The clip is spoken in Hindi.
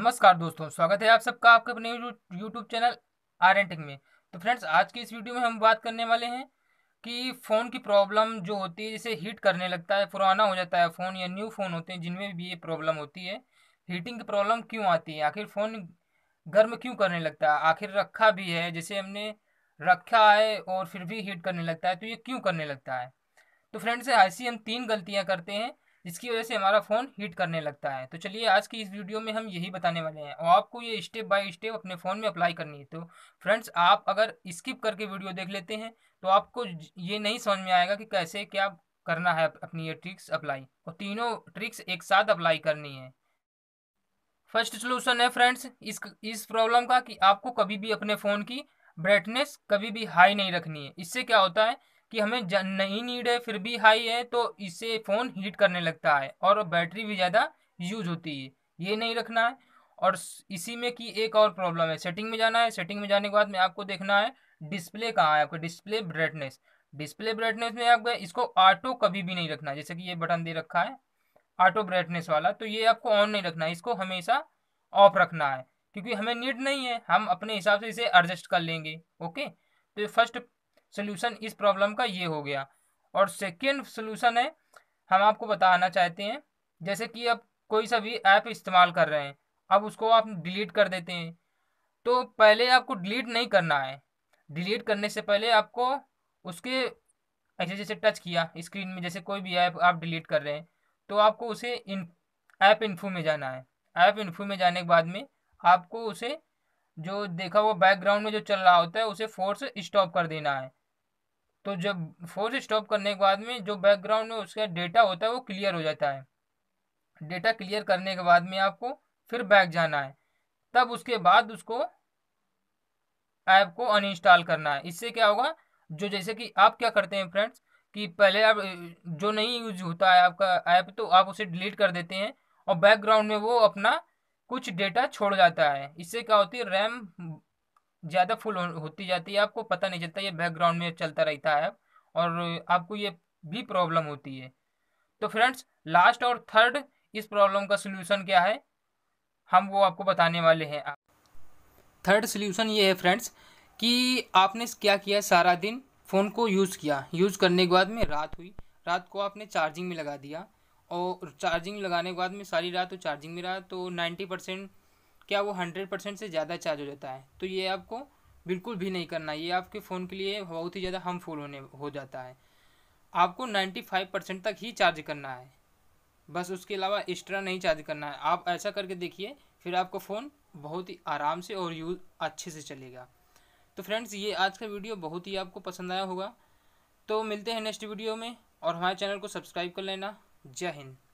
नमस्कार दोस्तों स्वागत है आप सबका आपके अपने YouTube channel R N tech में तो फ्रेंड्स आज की इस वीडियो में हम बात करने वाले हैं कि फ़ोन की प्रॉब्लम जो होती है जैसे हीट करने लगता है पुराना हो जाता है फ़ोन या न्यू फ़ोन होते हैं जिनमें भी ये प्रॉब्लम होती है हीटिंग की प्रॉब्लम क्यों आती है आखिर फ़ोन गर्म क्यों करने लगता है आखिर रखा भी है जैसे हमने रखा है और फिर भी हीट करने लगता है तो ये क्यों करने लगता है तो फ्रेंड्स ऐसी हम तीन गलतियाँ करते हैं जिसकी वजह से हमारा फ़ोन हीट करने लगता है तो चलिए आज की इस वीडियो में हम यही बताने वाले हैं और आपको ये स्टेप बाय स्टेप अपने फ़ोन में अप्लाई करनी है तो फ्रेंड्स आप अगर स्किप करके वीडियो देख लेते हैं तो आपको ये नहीं समझ में आएगा कि कैसे क्या करना है अपनी ये ट्रिक्स अप्लाई और तीनों ट्रिक्स एक साथ अप्लाई करनी है फर्स्ट सोलूशन है फ्रेंड्स इस इस प्रॉब्लम का कि आपको कभी भी अपने फ़ोन की ब्राइटनेस कभी भी हाई नहीं रखनी है इससे क्या होता है कि हमें नहीं नीड है फिर भी हाई है तो इससे फ़ोन हीट करने लगता है और बैटरी भी ज़्यादा यूज होती है ये नहीं रखना है और इसी में कि एक और प्रॉब्लम है सेटिंग में जाना है सेटिंग में जाने के बाद में आपको देखना है डिस्प्ले कहाँ है आपको डिस्प्ले ब्राइटनेस डिस्प्ले ब्राइटनेस में आपको इसको ऑटो कभी भी नहीं रखना जैसे कि ये बटन दे रखा है ऑटो ब्राइटनेस वाला तो ये आपको ऑन नहीं रखना है इसको हमेशा ऑफ रखना है क्योंकि हमें नीड नहीं है हम अपने हिसाब से इसे एडजस्ट कर लेंगे ओके तो फर्स्ट सोल्यूशन इस प्रॉब्लम का ये हो गया और सेकेंड सोल्यूशन है हम आपको बताना चाहते हैं जैसे कि अब कोई सा भी ऐप इस्तेमाल कर रहे हैं अब उसको आप डिलीट कर देते हैं तो पहले आपको डिलीट नहीं करना है डिलीट करने से पहले आपको उसके ऐसे जैसे टच किया स्क्रीन में जैसे कोई भी ऐप आप डिलीट कर रहे हैं तो आपको उसे इन ऐप इन्फो में जाना है ऐप इन्फो में जाने के बाद में आपको उसे जो देखा हुआ बैकग्राउंड में जो चल रहा होता है उसे फोर्स स्टॉप कर देना है तो जब फोर्स स्टॉप करने के बाद में जो बैकग्राउंड में उसका डेटा होता है वो क्लियर हो जाता है डेटा क्लियर करने के बाद में आपको फिर बैक जाना है तब उसके बाद उसको ऐप को अनइंस्टॉल करना है इससे क्या होगा जो जैसे कि आप क्या करते हैं फ्रेंड्स कि पहले आप जो नहीं यूज होता है आपका ऐप तो आप उसे डिलीट कर देते हैं और बैकग्राउंड में वो अपना कुछ डेटा छोड़ जाता है इससे क्या होती है रैम ज़्यादा फुल होती जाती है आपको पता नहीं चलता ये बैकग्राउंड में चलता रहता है और आपको ये भी प्रॉब्लम होती है तो फ्रेंड्स लास्ट और थर्ड इस प्रॉब्लम का सोल्यूशन क्या है हम वो आपको बताने वाले हैं थर्ड सोल्यूशन ये है फ्रेंड्स कि आपने क्या किया सारा दिन फ़ोन को यूज़ किया यूज़ करने के बाद में रात हुई रात को आपने चार्जिंग में लगा दिया और चार्जिंग लगाने के बाद में सारी रात तो चार्जिंग में रहा तो नाइन्टी परसेंट क्या वो हंड्रेड परसेंट से ज़्यादा चार्ज हो जाता है तो ये आपको बिल्कुल भी नहीं करना ये आपके फ़ोन के लिए बहुत ही ज़्यादा हार्मफुल होने हो जाता है आपको नाइन्टी फाइव परसेंट तक ही चार्ज करना है बस उसके अलावा एक्स्ट्रा नहीं चार्ज करना है आप ऐसा करके देखिए फिर आपका फ़ोन बहुत ही आराम से और यूज़ अच्छे से चलेगा तो फ्रेंड्स ये आज का वीडियो बहुत ही आपको पसंद आया होगा तो मिलते हैं नेक्स्ट वीडियो में और हमारे चैनल को सब्सक्राइब कर लेना जय हिंद